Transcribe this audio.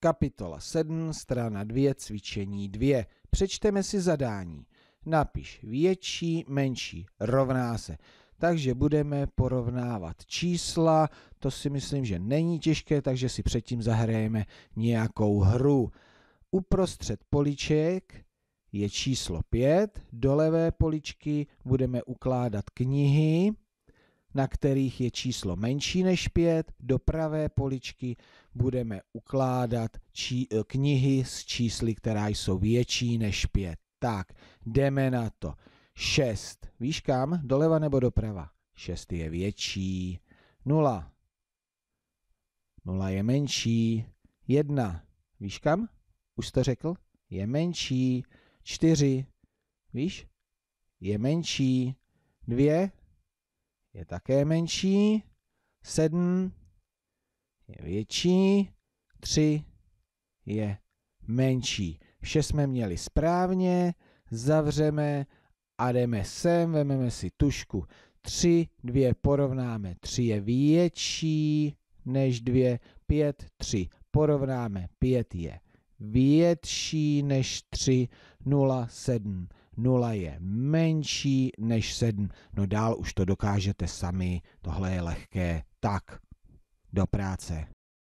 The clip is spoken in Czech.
Kapitola 7, strana 2, cvičení 2. Přečteme si zadání. Napiš větší, menší, rovná se. Takže budeme porovnávat čísla, to si myslím, že není těžké, takže si předtím zahrajeme nějakou hru. Uprostřed poliček je číslo 5, do levé poličky budeme ukládat knihy, na kterých je číslo menší než 5, do pravé poličky budeme ukládat či, eh, knihy s čísly, která jsou větší než 5. Tak, jdeme na to. 6. Víš kam? Doleva nebo doprava? 6 je větší. 0. 0 je menší. 1. Víš kam? Už to řekl? Je menší. 4. Víš? Je menší. 2 je také menší, 7 je větší, 3 je menší. Vše jsme měli správně, zavřeme a jdeme sem, vememe si tušku. 3, 2 porovnáme, 3 je větší než 2, 5, 3 porovnáme, 5 je větší než 3, 0, 7 0 je menší než 7. No dál už to dokážete sami, tohle je lehké. Tak, do práce.